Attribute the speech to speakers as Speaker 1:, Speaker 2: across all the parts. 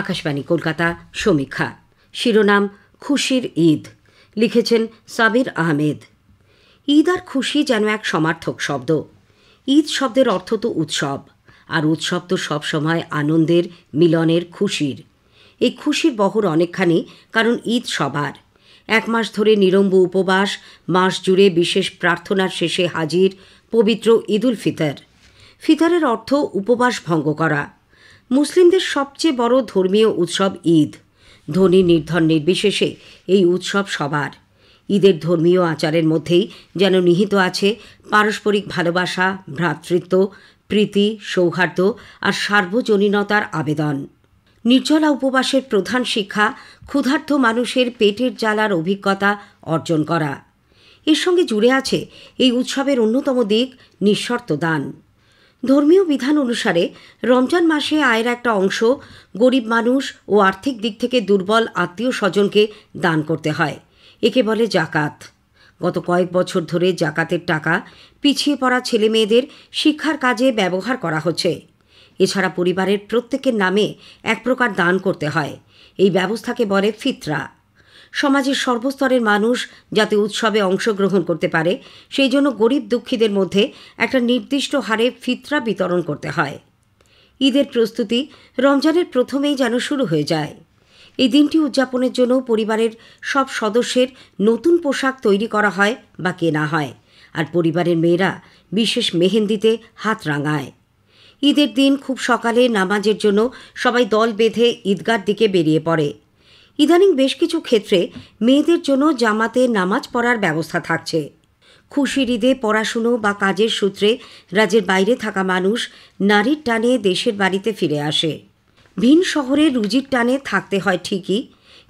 Speaker 1: আকাশবাণী কলকাতা সমীক্ষা শিরোনাম খুশির ঈদ লিখেছেন সাবির আহমেদ ঈদ আর খুশি যেন এক সমার্থক শব্দ ঈদ শব্দের অর্থ তো উৎসব আর উৎসব তো সবসময় আনন্দের মিলনের খুশির এই খুশির বহর অনেকখানি কারণ ঈদ সবার এক মাস ধরে নিরম্ব উপবাস মাস জুড়ে বিশেষ প্রার্থনার শেষে হাজির পবিত্র ঈদুল ফিতর ফিতরের অর্থ উপবাস ভঙ্গ করা মুসলিমদের সবচেয়ে বড় ধর্মীয় উৎসব ঈদ ধনী নির্ধন নির্বিশেষে এই উৎসব সবার ঈদের ধর্মীয় আচারের মধ্যেই যেন নিহিত আছে পারস্পরিক ভালোবাসা ভ্রাতৃত্ব প্রীতি সৌহার্দ্য আর সার্বজনীনতার আবেদন নির্জলা উপবাসের প্রধান শিক্ষা ক্ষুধার্থ মানুষের পেটের জ্বালার অভিজ্ঞতা অর্জন করা এর সঙ্গে জুড়ে আছে এই উৎসবের অন্যতম দিক নিঃশর্ত দান ধর্মীয় বিধান অনুসারে রমজান মাসে আয়ের একটা অংশ গরিব মানুষ ও আর্থিক দিক থেকে দুর্বল আত্মীয় স্বজনকে দান করতে হয় একে বলে জাকাত গত কয়েক বছর ধরে জাকাতের টাকা পিছিয়ে পড়া ছেলে মেয়েদের শিক্ষার কাজে ব্যবহার করা হচ্ছে এছাড়া পরিবারের প্রত্যেকের নামে এক প্রকার দান করতে হয় এই ব্যবস্থাকে বলে ফিতরা সমাজের সর্বস্তরের মানুষ যাতে উৎসবে অংশগ্রহণ করতে পারে সেই জন্য গরিব দুঃখীদের মধ্যে একটা নির্দিষ্ট হারে ফিতরা বিতরণ করতে হয় ঈদের প্রস্তুতি রমজানের প্রথমেই যেন শুরু হয়ে যায় এই দিনটি উদযাপনের জন্য পরিবারের সব সদস্যের নতুন পোশাক তৈরি করা হয় বা কেনা হয় আর পরিবারের মেয়েরা বিশেষ মেহেন্দিতে হাত রাঙায় ঈদের দিন খুব সকালে নামাজের জন্য সবাই দল বেঁধে ঈদগার দিকে বেরিয়ে পড়ে ইদানিং বেশ কিছু ক্ষেত্রে মেয়েদের জন্য জামাতে নামাজ পড়ার ব্যবস্থা থাকছে খুশির ঈদে পড়াশুনো বা কাজের সূত্রে রাজ্যের বাইরে থাকা মানুষ নারীর টানে দেশের বাড়িতে ফিরে আসে ভিন শহরে রুজির টানে থাকতে হয় ঠিকই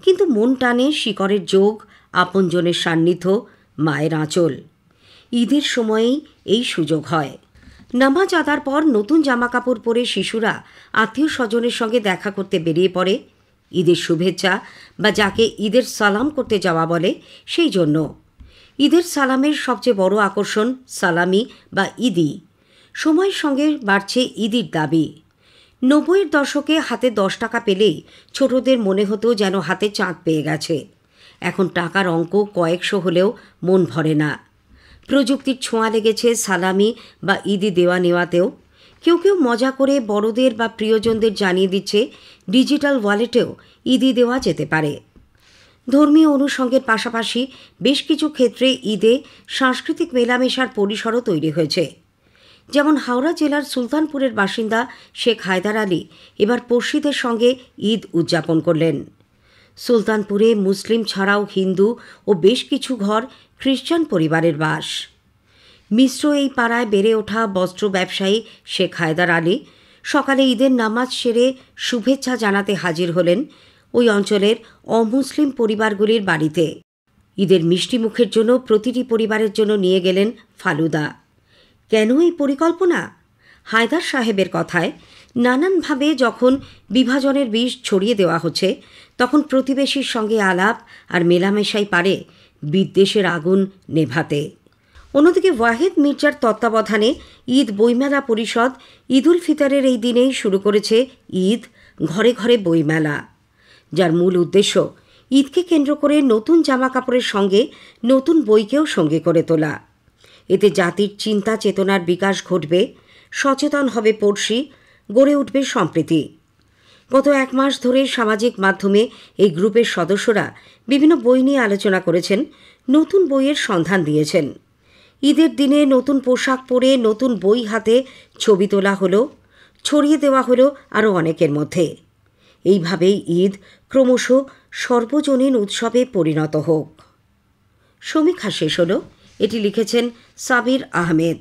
Speaker 1: কিন্তু মন টানে শিকরের যোগ আপনজনের সান্নিধ্য মায়ের আঁচল ঈদের সময়েই এই সুযোগ হয় নামাজ আদার পর নতুন জামাকাপড় পরে শিশুরা আত্মীয় স্বজনের সঙ্গে দেখা করতে বেরিয়ে পড়ে ঈদের শুভেচ্ছা বা যাকে ঈদের সালাম করতে যাওয়া বলে সেই জন্য ঈদের সালামের সবচেয়ে বড় আকর্ষণ সালামি বা ঈদি সময়ের সঙ্গে বাড়ছে ঈদির দাবি নব্বইয়ের দশকে হাতে দশ টাকা পেলেই ছোটদের মনে হতো যেন হাতে চাঁদ পেয়ে গেছে এখন টাকার অঙ্ক কয়েকশো হলেও মন ভরে না প্রযুক্তির ছোঁয়া লেগেছে সালামি বা ঈদি দেওয়া নেওয়াতেও কেউ কেউ মজা করে বড়দের বা প্রিয়জনদের জানিয়ে দিচ্ছে ডিজিটাল ওয়ালেটেও ইদি দেওয়া যেতে পারে ধর্মীয় অনুষঙ্গের পাশাপাশি বেশ কিছু ক্ষেত্রে ঈদে সাংস্কৃতিক মেলামেশার পরিসরও তৈরি হয়েছে যেমন হাওড়া জেলার সুলতানপুরের বাসিন্দা শেখ হায়দার আলী এবার পড়শিদের সঙ্গে ঈদ উদযাপন করলেন সুলতানপুরে মুসলিম ছাড়াও হিন্দু ও বেশ কিছু ঘর খ্রিস্টান পরিবারের বাস মিশ্র এই পাড়ায় বেড়ে ওঠা বস্ত্র ব্যবসায়ী শেখ হায়দার আলী সকালে ঈদের নামাজ সেরে শুভেচ্ছা জানাতে হাজির হলেন ওই অঞ্চলের অমুসলিম পরিবারগুলির বাড়িতে ঈদের মিষ্টি মুখের জন্য প্রতিটি পরিবারের জন্য নিয়ে গেলেন ফালুদা কেন এই পরিকল্পনা হায়দার সাহেবের কথায় নানানভাবে যখন বিভাজনের বিষ ছড়িয়ে দেওয়া হচ্ছে তখন প্রতিবেশীর সঙ্গে আলাপ আর মেলামেশাই পারে বিদ্বেষের আগুন নেভাতে অন্যদিকে ওয়াহিদ মির্জার তত্ত্বাবধানে ঈদ বইমেলা পরিষদ ঈদুল ফিতরের এই দিনেই শুরু করেছে ঈদ ঘরে ঘরে বইমেলা যার মূল উদ্দেশ্য ঈদকে কেন্দ্র করে নতুন জামা কাপড়ের সঙ্গে নতুন বইকেও সঙ্গে করে তোলা এতে জাতির চিন্তা চেতনার বিকাশ ঘটবে সচেতন হবে পড়শি গড়ে উঠবে সম্প্রীতি গত এক মাস ধরে সামাজিক মাধ্যমে এই গ্রুপের সদস্যরা বিভিন্ন বই নিয়ে আলোচনা করেছেন নতুন বইয়ের সন্ধান দিয়েছেন ঈদের দিনে নতুন পোশাক পরে নতুন বই হাতে ছবি তোলা হলো ছড়িয়ে দেওয়া হলো আরও অনেকের মধ্যে এইভাবেই ঈদ ক্রমশ সর্বজনীন উৎসবে পরিণত হোক সমীক্ষা শেষ হল এটি লিখেছেন সাবির আহমেদ